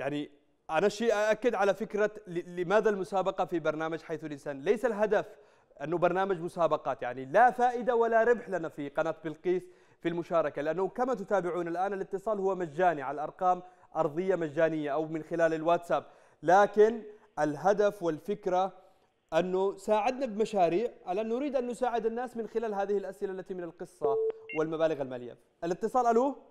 يعني أنا شيء أأكد على فكرة لماذا المسابقة في برنامج حيث الإنسان ليس الهدف أنه برنامج مسابقات يعني لا فائدة ولا ربح لنا في قناة بلقيس في المشاركة لأنه كما تتابعون الآن الاتصال هو مجاني على الأرقام أرضية مجانية أو من خلال الواتساب لكن الهدف والفكرة أنه ساعدنا بمشاريع الآن نريد أن نساعد الناس من خلال هذه الأسئلة التي من القصة والمبالغ المالية الاتصال ألو